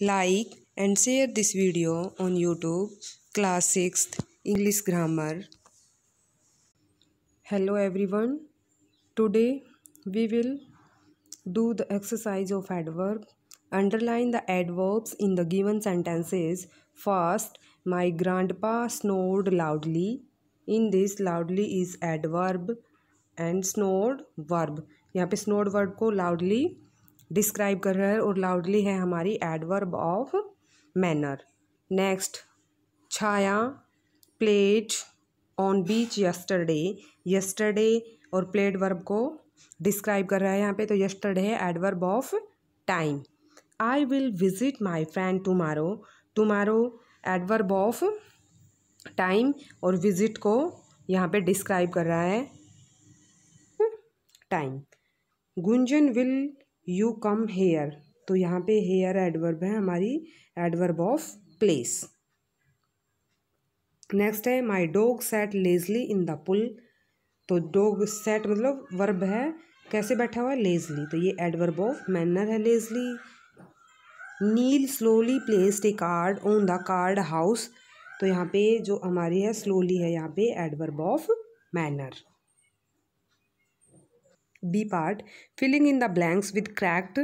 Like and share this video on YouTube, class 6th English grammar. Hello everyone. Today we will do the exercise of adverb. Underline the adverbs in the given sentences. First, my grandpa snored loudly. In this loudly is adverb and snored verb. यहाँ पे snored verb को loudly describe तो कर रहा है और loudly है हमारी adverb of manner next Chhaya played on beach yesterday yesterday और प्लेट वर्ब को डिस्क्राइब कर रहा है यहाँ पे तो यस्टरडे है adverb of time I will visit my friend tomorrow tomorrow adverb of time और विजिट को यहाँ पे डिस्क्राइब कर रहा है time Gunjan will you come here तो यहाँ पे हेयर एडवर्ब है हमारी एडवर्ब ऑफ प्लेस नेक्स्ट है my dog sat lazily in the pool तो डोग सेट मतलब वर्ब है कैसे बैठा हुआ है लेजली तो ये एडवर्ब ऑफ मैनर है lazily Neil slowly placed a card on the card house तो यहाँ पे जो हमारी है स्लोली है यहाँ पे adverb of manner B part filling in the blanks with correct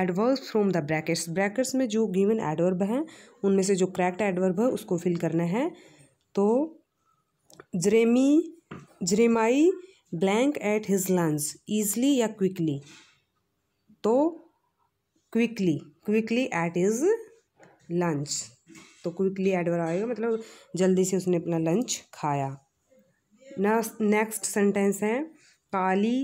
adverb from the brackets brackets में जो गिवन एडवर्ब हैं उनमें से जो क्रैक्ड एडवर्ब है उसको फिल करना है तो Jeremy Jeremiah blank ate his lunch easily या क्विकली तो quickly quickly ate his lunch तो क्विकली adverb आएगा मतलब जल्दी से उसने अपना लंच खाया नेक्स्ट सेंटेंस है Kylie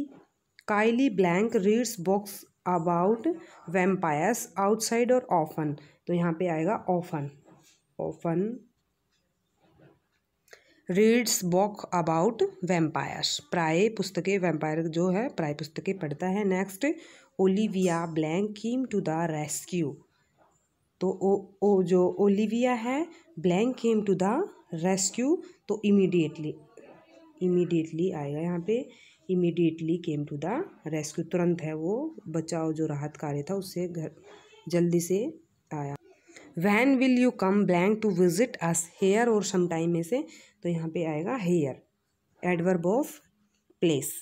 Kylie blank reads books about vampires outside और ऑफन तो यहाँ पे आएगा often often reads book about vampires प्राय पुस्तकें वेम्पायर जो है प्राय पुस्तकें पढ़ता है next Olivia blank came to the rescue तो ओ, ओ जो ओलिविया है blank came to the rescue तो इमीडिएटली इमीडिएटली आएगा यहाँ पे immediately came to the rescue तुरंत है वो बचाव जो राहत कार्य था उससे घर जल्दी से आया when will you come blank to visit us here और समटाइम में से तो यहाँ पे आएगा here adverb of place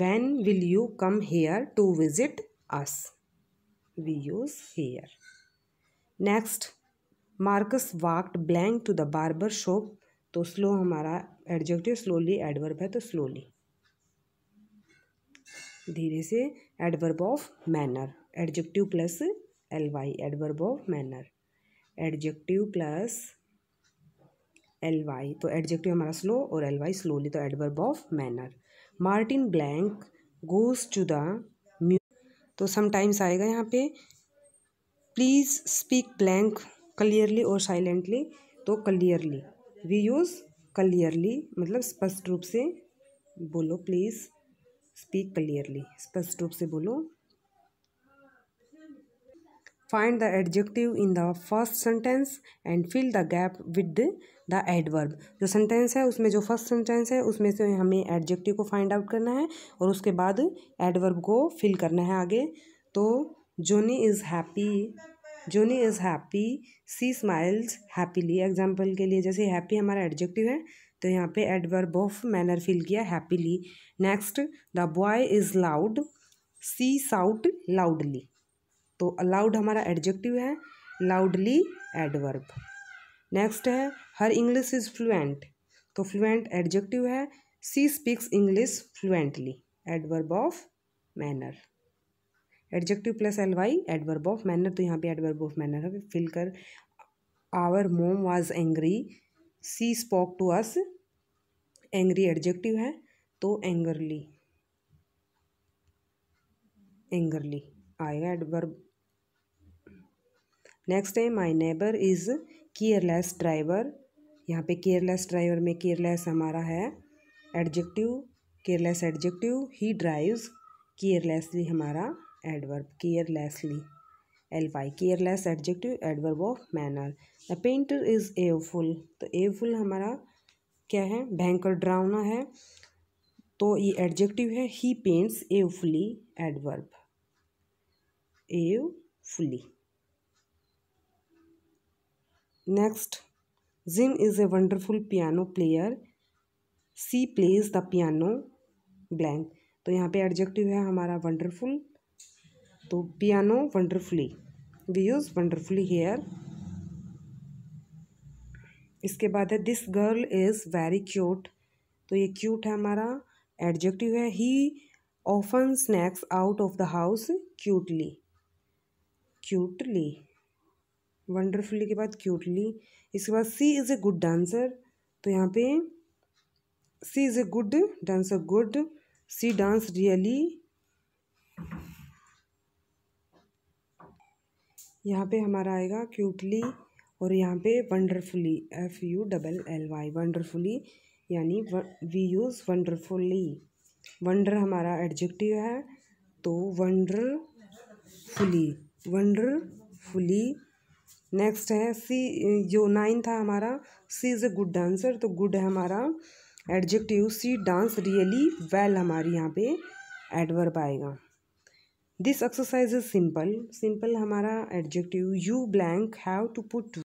when will you come here to visit us we use here next Marcus walked blank to the barber shop तो slow हमारा adjective slowly adverb है तो स्लोली धीरे से adverb of manner adjective plus L Y adverb of manner adjective plus L Y तो adjective हमारा slow और L Y slowly तो adverb of manner Martin blank goes to the mew तो sometimes आएगा यहाँ पे प्लीज़ स्पीक ब्लैंक क्लियरली और silently तो क्लियरली वी यूज़ क्लियरली मतलब स्पष्ट रूप से बोलो प्लीज़ स्पीक क्लियरली स्पष्ट रूप से बोलो find the adjective in the first sentence and fill the gap with the adverb जो सेंटेंस है उसमें जो फर्स्ट सेंटेंस है उसमें से हमें एडजेक्टिव को फाइंड आउट करना है और उसके बाद एडवर्ब को फिल करना है आगे तो Johnny is happy Johnny is happy she smiles happily example के लिए जैसे हैप्पी हमारा एडजेक्टिव है तो यहाँ पे एडवर्ब ऑफ मैनर फील किया happily next the boy is loud she shout loudly तो अलाउड हमारा एडजेक्टिव है लाउडली एडवर्ब नेक्स्ट है हर इंग्लिश इज़ फ्लुएंट तो फ्लुएंट एडजेक्टिव है she speaks English fluently adverb of manner adjective plus L Y adverb of manner तो यहाँ पे adverb of manner है फिल कर our mom was angry she spoke to us angry adjective है तो angrily angrily आएगा adverb next है my neighbour is careless driver यहाँ पे केयरलेस ड्राइवर में केयरलेस हमारा है adjective careless adjective he drives carelessly हमारा adverb carelessly L Y careless adjective adverb of manner the painter is awful तो awful हमारा क्या है भयंकर ड्राउना है तो ये एडजेक्टिव है he paints awfully adverb fully next Jim is a wonderful piano player she plays the piano blank तो यहाँ पे एडजेक्टिव है हमारा वंडरफुल तो piano wonderfully we use wonderfully here इसके बाद है this girl is very cute तो ये क्यूट है हमारा एडजेक्टिव है he often sneaks out of the house cutely cutely wonderfully के बाद क्यूटली इसके बाद she is a good dancer तो यहाँ पे she is a good dancer good she dance really यहाँ पे हमारा आएगा क्यूटली और यहाँ पे wonderfully F U double L Y wonderfully यानी वी यूज़ वंडरफुली वंडर हमारा एडजेक्टिव है तो वंडरफुली वंडरफुली नेक्स्ट है सी जो नाइन था हमारा she is a good dancer तो गुड है हमारा adjective she dance really well हमारी यहाँ पे एडवर्ब आएगा this exercise is simple simple हमारा adjective you blank have to put